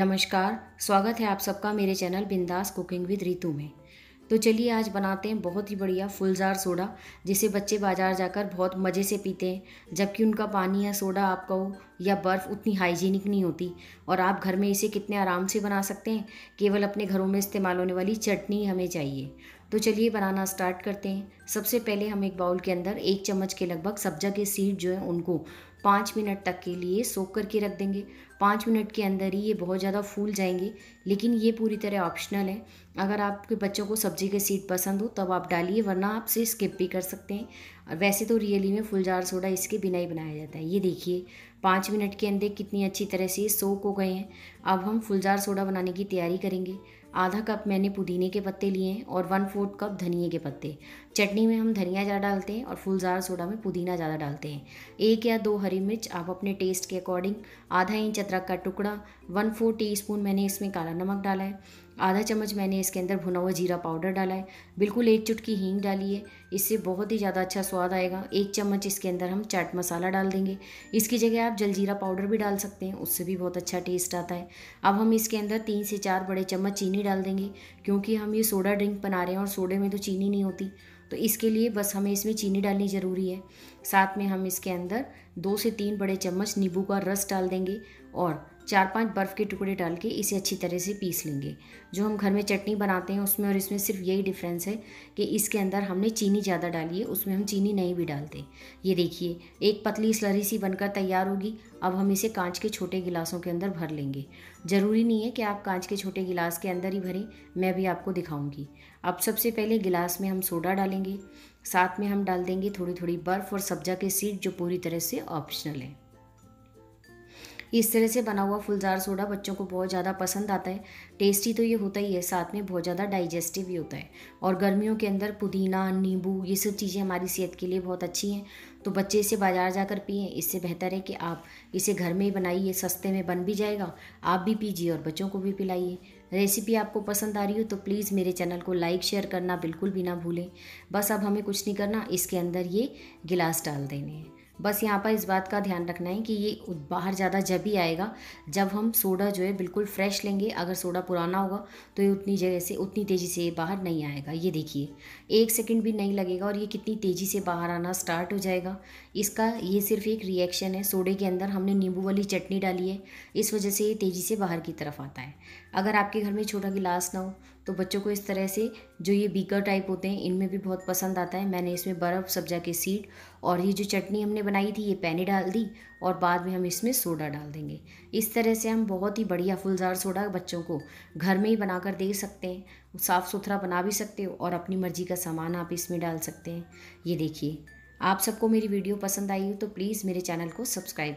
नमस्कार स्वागत है आप सबका मेरे चैनल बिंदास कुकिंग विद रितु में तो चलिए आज बनाते हैं बहुत ही बढ़िया फुलजार सोडा जिसे बच्चे बाज़ार जाकर बहुत मज़े से पीते हैं जबकि उनका पानी या सोडा आपका हो या बर्फ़ उतनी हाइजीनिक नहीं होती और आप घर में इसे कितने आराम से बना सकते हैं केवल अपने घरों में इस्तेमाल होने वाली चटनी हमें चाहिए तो चलिए बनाना स्टार्ट करते हैं सबसे पहले हम एक बाउल के अंदर एक चम्मच के लगभग सब्जा के सीड जो है उनको पाँच मिनट तक के लिए सोख करके रख देंगे पाँच मिनट के अंदर ही ये बहुत ज़्यादा फूल जाएंगे लेकिन ये पूरी तरह ऑप्शनल है अगर आपके बच्चों को सब्जी के सीड पसंद हो तब आप डालिए वरना आप इसे स्किप भी कर सकते हैं और वैसे तो रियली में फुलजार सोडा इसके बिना ही बनाया जाता है ये देखिए पाँच मिनट के अंदर कितनी अच्छी तरह से सोख हो गए हैं अब हम फुलजार सोडा बनाने की तैयारी करेंगे आधा कप मैंने पुदीने के पत्ते लिए हैं और वन फोर्थ कप धनिए के पत्ते चटनी में हम धनिया ज़्यादा डालते हैं और फुलजार सोडा में पुदीना ज़्यादा डालते हैं एक या दो हरी मिर्च आप अपने टेस्ट के अकॉर्डिंग आधा इंच अदरक का टुकड़ा वन फोर टी स्पून मैंने इसमें काला नमक डाला है आधा चम्मच मैंने इसके अंदर भुना हुआ जीरा पाउडर डाला है बिल्कुल एक चुटकी हींग डाली है इससे बहुत ही ज़्यादा अच्छा स्वाद आएगा एक चम्मच इसके अंदर हम चाट मसाला डाल देंगे इसकी जगह आप जलजीरा पाउडर भी डाल सकते हैं उससे भी बहुत अच्छा टेस्ट आता है अब हम इसके अंदर तीन से चार बड़े चम्मच चीनी डाल देंगे क्योंकि हम ये सोडा ड्रिंक बना रहे हैं और सोडे में तो चीनी नहीं होती तो इसके लिए बस हमें इसमें चीनी डालनी ज़रूरी है साथ में हम इसके अंदर दो से तीन बड़े चम्मच नींबू का रस डाल देंगे और चार पांच बर्फ़ के टुकड़े डाल के इसे अच्छी तरह से पीस लेंगे जो हम घर में चटनी बनाते हैं उसमें और इसमें सिर्फ यही डिफरेंस है कि इसके अंदर हमने चीनी ज़्यादा डाली है उसमें हम चीनी नहीं भी डालते ये देखिए एक पतली स्लरी सी बनकर तैयार होगी अब हम इसे कांच के छोटे गिलासों के अंदर भर लेंगे ज़रूरी नहीं है कि आप कांच के छोटे गिलास के अंदर ही भरें मैं भी आपको दिखाऊँगी अब सबसे पहले गिलास में हम सोडा डालेंगे साथ में हम डाल देंगे थोड़ी थोड़ी बर्फ़ और सब्जा के सीड जो पूरी तरह से ऑप्शनल है इस तरह से बना हुआ फुलजार सोडा बच्चों को बहुत ज़्यादा पसंद आता है टेस्टी तो ये होता ही है साथ में बहुत ज़्यादा डाइजेस्टिव भी होता है और गर्मियों के अंदर पुदीना नींबू ये सब चीज़ें हमारी सेहत के लिए बहुत अच्छी हैं तो बच्चे इसे बाज़ार जाकर पिए इससे बेहतर है कि आप इसे घर में ही बनाइए सस्ते में बन भी जाएगा आप भी पीजिए और बच्चों को भी पिलाइए रेसिपी आपको पसंद आ रही हो तो प्लीज़ मेरे चैनल को लाइक शेयर करना बिल्कुल भी ना भूलें बस अब हमें कुछ नहीं करना इसके अंदर ये गिलास डाल देने हैं बस यहाँ पर इस बात का ध्यान रखना है कि ये बाहर ज़्यादा जब ही आएगा जब हम सोडा जो है बिल्कुल फ्रेश लेंगे अगर सोडा पुराना होगा तो ये उतनी जगह से उतनी तेज़ी से बाहर नहीं आएगा ये देखिए एक सेकंड भी नहीं लगेगा और ये कितनी तेज़ी से बाहर आना स्टार्ट हो जाएगा इसका ये सिर्फ एक रिएक्शन है सोडे के अंदर हमने नींबू वाली चटनी डाली है इस वजह से ये तेज़ी से बाहर की तरफ आता है अगर आपके घर में छोटा गिलास ना हो तो बच्चों को इस तरह से जो ये बीकर टाइप होते हैं इनमें भी बहुत पसंद आता है मैंने इसमें बर्फ़ सब्जा के सीड और ये जो चटनी हमने बनाई थी ये पैनी डाल दी और बाद में हम इसमें सोडा डाल देंगे इस तरह से हम बहुत ही बढ़िया फुलजार सोडा बच्चों को घर में ही बनाकर दे सकते हैं साफ़ सुथरा बना भी सकते हो और अपनी मर्ज़ी का सामान आप इसमें डाल सकते हैं ये देखिए आप सबको मेरी वीडियो पसंद आई हो तो प्लीज़ मेरे चैनल को सब्सक्राइब करें